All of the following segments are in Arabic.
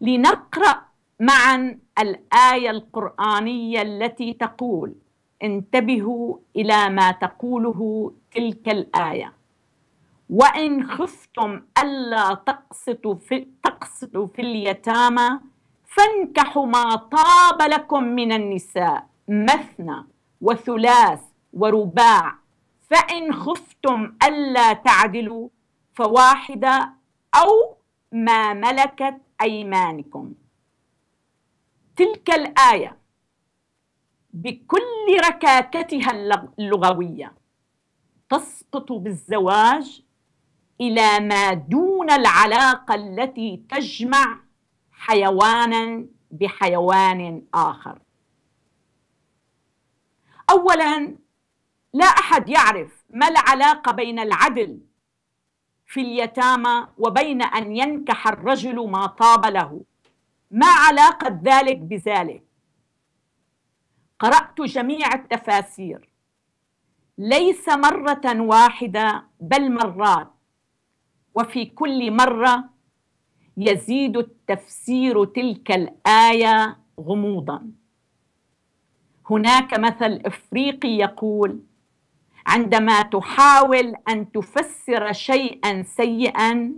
لنقرأ معا الآية القرآنية التي تقول انتبهوا إلى ما تقوله تلك الآية وإن خفتم ألا تقسطوا في, تقسطوا في اليتامى فانكحوا ما طاب لكم من النساء مثنى وثلاث ورباع فإن خفتم ألا تعدلوا فواحدة أو ما ملكت أيمانكم تلك الآية بكل ركاكتها اللغوية تسقط بالزواج إلى ما دون العلاقة التي تجمع حيوانا بحيوان آخر أولا لا أحد يعرف ما العلاقة بين العدل في اليتامى وبين أن ينكح الرجل ما طاب له ما علاقة ذلك بذلك قرأت جميع التفاسير ليس مرة واحدة بل مرات وفي كل مرة يزيد التفسير تلك الآية غموضا هناك مثل إفريقي يقول عندما تحاول ان تفسر شيئا سيئا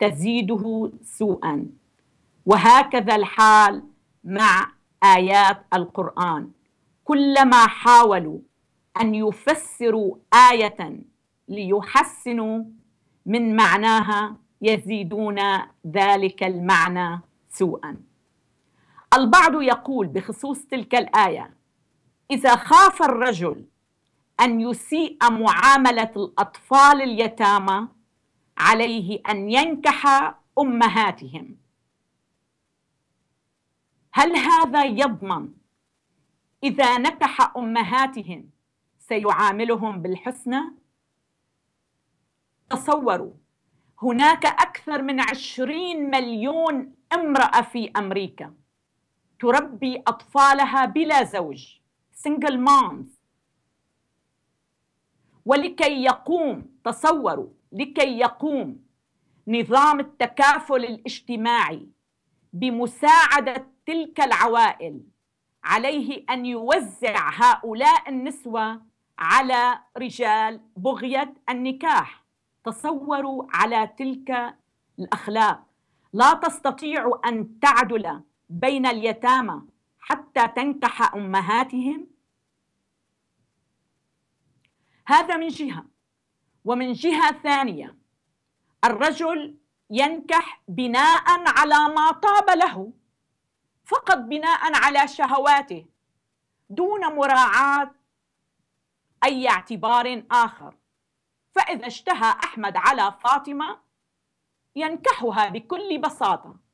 تزيده سوءا وهكذا الحال مع ايات القران كلما حاولوا ان يفسروا ايه ليحسنوا من معناها يزيدون ذلك المعنى سوءا البعض يقول بخصوص تلك الايه اذا خاف الرجل أن يسيء معاملة الأطفال اليتامى عليه أن ينكح أمهاتهم هل هذا يضمن إذا نكح أمهاتهم سيعاملهم بالحسنى؟ تصوروا هناك أكثر من عشرين مليون امرأة في أمريكا تربي أطفالها بلا زوج single moms ولكي يقوم تصوروا لكي يقوم نظام التكافل الاجتماعي بمساعده تلك العوائل عليه ان يوزع هؤلاء النسوه على رجال بغيه النكاح تصوروا على تلك الاخلاق لا تستطيع ان تعدل بين اليتامى حتى تنكح امهاتهم هذا من جهة ومن جهة ثانية الرجل ينكح بناء على ما طاب له فقط بناء على شهواته دون مراعاة أي اعتبار آخر فإذا اشتهى أحمد على فاطمة ينكحها بكل بساطة